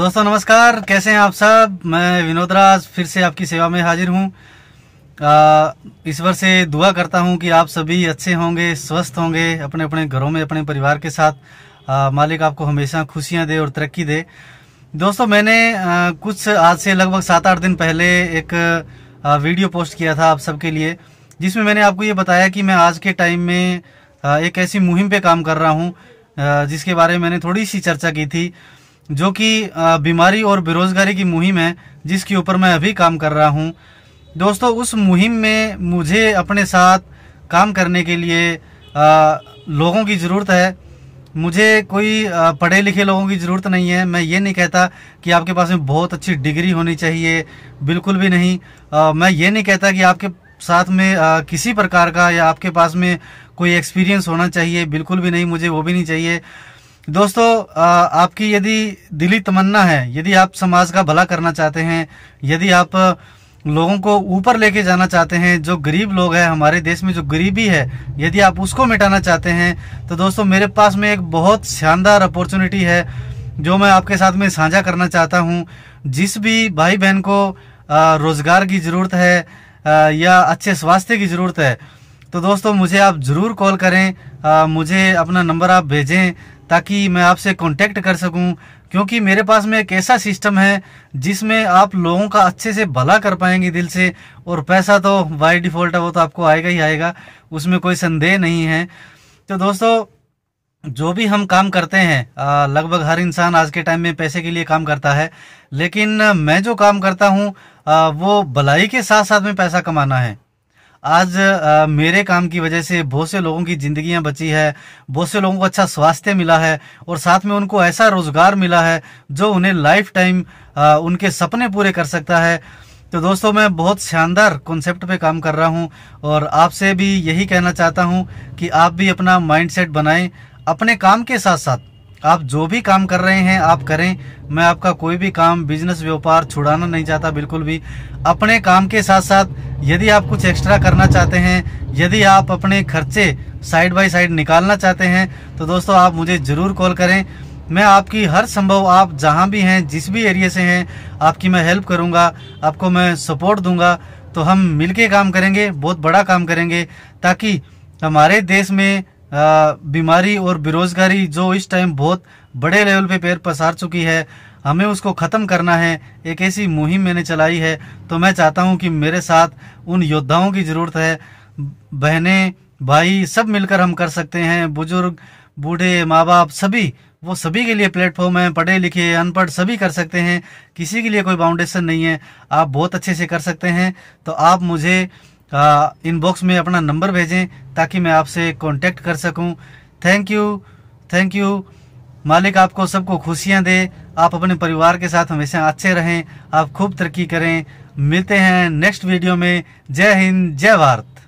दोस्तों नमस्कार कैसे हैं आप सब मैं विनोद राज फिर से आपकी सेवा में हाजिर हूं ईश्वर से दुआ करता हूं कि आप सभी अच्छे होंगे स्वस्थ होंगे अपने अपने घरों में अपने परिवार के साथ आ, मालिक आपको हमेशा खुशियां दे और तरक्की दे दोस्तों मैंने आ, कुछ आज से लगभग सात आठ दिन पहले एक आ, वीडियो पोस्ट किया था आप सबके लिए जिसमें मैंने आपको ये बताया कि मैं आज के टाइम में आ, एक ऐसी मुहिम पर काम कर रहा हूँ जिसके बारे में मैंने थोड़ी सी चर्चा की थी जो कि बीमारी और बेरोज़गारी की मुहिम है जिसके ऊपर मैं अभी काम कर रहा हूँ दोस्तों उस मुहिम में मुझे अपने साथ काम करने के लिए आ, लोगों की ज़रूरत है मुझे कोई पढ़े लिखे लोगों की ज़रूरत नहीं है मैं ये नहीं कहता कि आपके पास में बहुत अच्छी डिग्री होनी चाहिए बिल्कुल भी नहीं आ, मैं ये नहीं कहता कि आपके साथ में आ, किसी प्रकार का या आपके पास में कोई एक्सपीरियंस होना चाहिए बिल्कुल भी नहीं मुझे वो भी नहीं चाहिए दोस्तों आपकी यदि दिली तमन्ना है यदि आप समाज का भला करना चाहते हैं यदि आप लोगों को ऊपर लेके जाना चाहते हैं जो गरीब लोग हैं हमारे देश में जो गरीबी है यदि आप उसको मिटाना चाहते हैं तो दोस्तों मेरे पास में एक बहुत शानदार अपॉर्चुनिटी है जो मैं आपके साथ में साझा करना चाहता हूँ जिस भी भाई बहन को रोज़गार की ज़रूरत है या अच्छे स्वास्थ्य की ज़रूरत है तो दोस्तों मुझे आप ज़रूर कॉल करें आ, मुझे अपना नंबर आप भेजें ताकि मैं आपसे कांटेक्ट कर सकूं क्योंकि मेरे पास में एक ऐसा सिस्टम है जिसमें आप लोगों का अच्छे से भला कर पाएंगे दिल से और पैसा तो बाय डिफ़ॉल्ट है वो तो आपको आएगा ही आएगा उसमें कोई संदेह नहीं है तो दोस्तों जो भी हम काम करते हैं लगभग हर इंसान आज के टाइम में पैसे के लिए काम करता है लेकिन मैं जो काम करता हूँ वो भलाई के साथ साथ में पैसा कमाना है आज आ, मेरे काम की वजह से बहुत से लोगों की जिंदगियां बची है बहुत से लोगों को अच्छा स्वास्थ्य मिला है और साथ में उनको ऐसा रोजगार मिला है जो उन्हें लाइफ टाइम उनके सपने पूरे कर सकता है तो दोस्तों मैं बहुत शानदार कॉन्सेप्ट पे काम कर रहा हूँ और आपसे भी यही कहना चाहता हूँ कि आप भी अपना माइंडसेट बनाएं अपने काम के साथ साथ आप जो भी काम कर रहे हैं आप करें मैं आपका कोई भी काम बिजनेस व्यापार छुड़ाना नहीं चाहता बिल्कुल भी अपने काम के साथ साथ यदि आप कुछ एक्स्ट्रा करना चाहते हैं यदि आप अपने खर्चे साइड बाय साइड निकालना चाहते हैं तो दोस्तों आप मुझे ज़रूर कॉल करें मैं आपकी हर संभव आप जहाँ भी हैं जिस भी एरिया से हैं आपकी मैं हेल्प करूँगा आपको मैं सपोर्ट दूंगा तो हम मिलके काम करेंगे बहुत बड़ा काम करेंगे ताकि हमारे देश में बीमारी और बेरोजगारी जो इस टाइम बहुत बड़े लेवल पे पैर पसार चुकी है हमें उसको ख़त्म करना है एक ऐसी मुहिम मैंने चलाई है तो मैं चाहता हूँ कि मेरे साथ उन योद्धाओं की ज़रूरत है बहनें भाई सब मिलकर हम कर सकते हैं बुजुर्ग बूढ़े माँ बाप सभी वो सभी के लिए प्लेटफॉर्म है पढ़े लिखे अनपढ़ सभी कर सकते हैं किसी के लिए कोई बाउंडेशन नहीं है आप बहुत अच्छे से कर सकते हैं तो आप मुझे इनबॉक्स में अपना नंबर भेजें ताकि मैं आपसे कांटेक्ट कर सकूं थैंक यू थैंक यू मालिक आपको सबको खुशियां दे आप अपने परिवार के साथ हमेशा अच्छे रहें आप खूब तरक्की करें मिलते हैं नेक्स्ट वीडियो में जय हिंद जय भारत